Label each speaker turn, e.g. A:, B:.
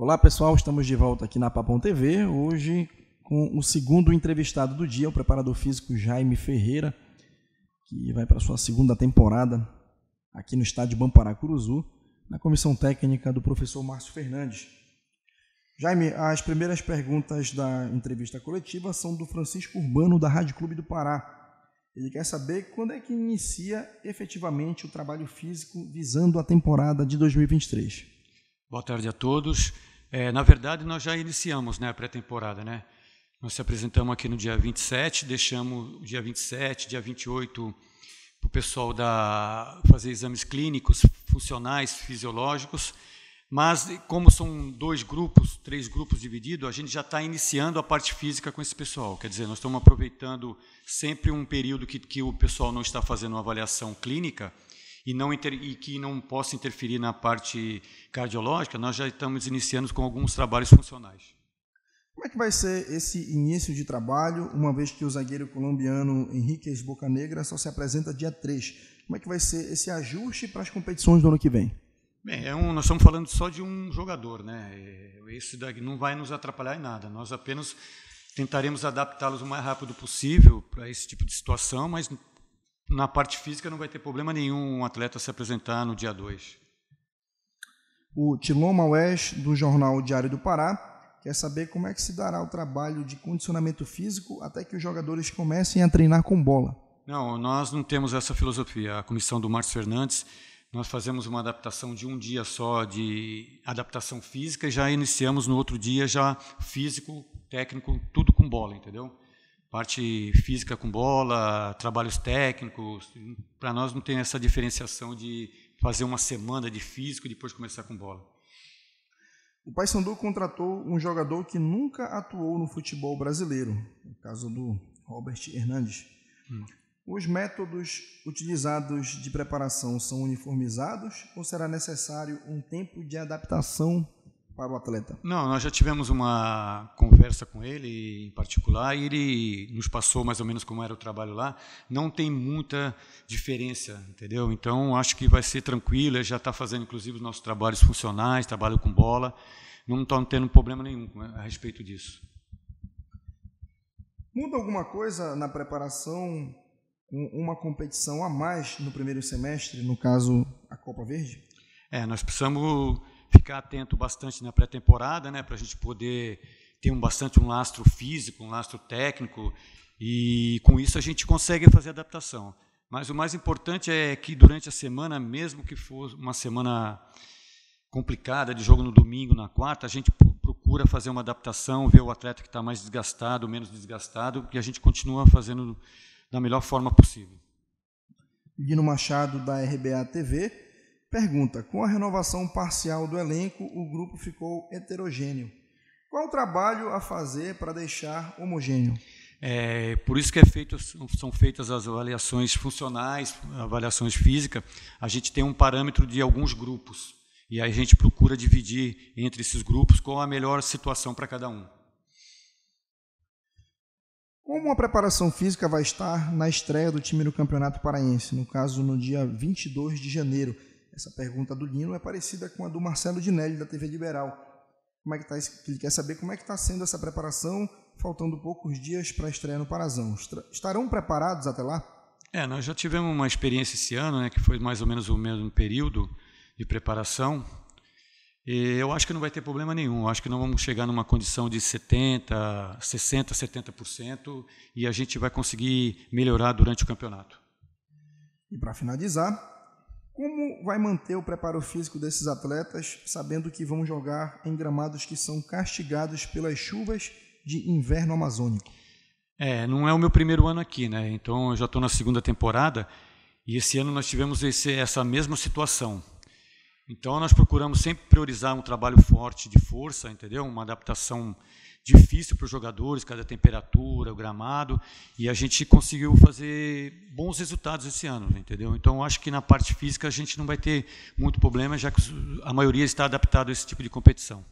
A: Olá pessoal, estamos de volta aqui na Papão TV, hoje com o segundo entrevistado do dia, o preparador físico Jaime Ferreira, que vai para sua segunda temporada aqui no estádio Bampará Curuzu, na comissão técnica do professor Márcio Fernandes. Jaime, as primeiras perguntas da entrevista coletiva são do Francisco Urbano, da Rádio Clube do Pará. Ele quer saber quando é que inicia efetivamente o trabalho físico visando a temporada de 2023. Boa tarde
B: a todos. É, na verdade, nós já iniciamos né, a pré-temporada. Né? Nós se apresentamos aqui no dia 27, deixamos o dia 27, dia 28 para o pessoal da, fazer exames clínicos, funcionais, fisiológicos. Mas, como são dois grupos, três grupos divididos, a gente já está iniciando a parte física com esse pessoal. Quer dizer, nós estamos aproveitando sempre um período que, que o pessoal não está fazendo uma avaliação clínica e, não inter, e que não possa interferir na parte cardiológica, nós já estamos iniciando com alguns trabalhos funcionais.
A: Como é que vai ser esse início de trabalho, uma vez que o zagueiro colombiano Henrique Esbocanegra só se apresenta dia 3? Como é que vai ser esse ajuste para as competições do ano que vem?
B: Bem, é um, nós estamos falando só de um jogador, né? É, esse daqui não vai nos atrapalhar em nada. Nós apenas tentaremos adaptá-los o mais rápido possível para esse tipo de situação, mas na parte física não vai ter problema nenhum um atleta se apresentar no dia 2.
A: O Tilon Maués, do jornal Diário do Pará, quer saber como é que se dará o trabalho de condicionamento físico até que os jogadores comecem a treinar com bola.
B: Não, nós não temos essa filosofia. A comissão do Márcio Fernandes, nós fazemos uma adaptação de um dia só de adaptação física e já iniciamos no outro dia já físico, técnico, tudo com bola, entendeu? parte física com bola, trabalhos técnicos. Para nós não tem essa diferenciação de fazer uma semana de físico e depois começar com bola.
A: O Paysandu contratou um jogador que nunca atuou no futebol brasileiro, no caso do Robert Hernandes. Hum. Os métodos utilizados de preparação são uniformizados ou será necessário um tempo de adaptação para o atleta?
B: Não, nós já tivemos uma conversa com ele em particular e ele nos passou mais ou menos como era o trabalho lá. Não tem muita diferença, entendeu? Então acho que vai ser tranquilo. Ele já está fazendo inclusive os nossos trabalhos funcionais, trabalho com bola. Não estão tendo problema nenhum a respeito disso.
A: Muda alguma coisa na preparação uma competição a mais no primeiro semestre, no caso a Copa Verde?
B: É, nós precisamos ficar atento bastante na pré-temporada, né, para a gente poder ter um, bastante um lastro físico, um lastro técnico, e com isso a gente consegue fazer adaptação. Mas o mais importante é que durante a semana, mesmo que for uma semana complicada de jogo no domingo, na quarta, a gente procura fazer uma adaptação, ver o atleta que está mais desgastado, menos desgastado, e a gente continua fazendo da melhor forma possível.
A: Guino Machado, da RBA TV. Pergunta: com a renovação parcial do elenco, o grupo ficou heterogêneo. Qual o trabalho a fazer para deixar homogêneo?
B: É, por isso que é feito, são feitas as avaliações funcionais, avaliações físicas. A gente tem um parâmetro de alguns grupos e aí a gente procura dividir entre esses grupos qual a melhor situação para cada um.
A: Como a preparação física vai estar na estreia do time no Campeonato Paraense, no caso no dia 22 de janeiro? Essa pergunta do Dino é parecida com a do Marcelo Dinelli, da TV Liberal. Como é que tá, ele quer saber como é que está sendo essa preparação, faltando poucos dias para a estreia no Parazão. Estarão preparados até lá?
B: É, nós já tivemos uma experiência esse ano, né, que foi mais ou menos o mesmo período de preparação. E eu acho que não vai ter problema nenhum. Eu acho que não vamos chegar numa condição de 70, 60, 70% e a gente vai conseguir melhorar durante o campeonato.
A: E para finalizar, como vai manter o preparo físico desses atletas, sabendo que vão jogar em gramados que são castigados pelas chuvas de inverno amazônico?
B: É, não é o meu primeiro ano aqui, né? Então eu já estou na segunda temporada e esse ano nós tivemos esse, essa mesma situação. Então nós procuramos sempre priorizar um trabalho forte de força, entendeu? Uma adaptação difícil para os jogadores, cada temperatura, o gramado, e a gente conseguiu fazer bons resultados esse ano, entendeu? Então acho que na parte física a gente não vai ter muito problema, já que a maioria está adaptada a esse tipo de competição.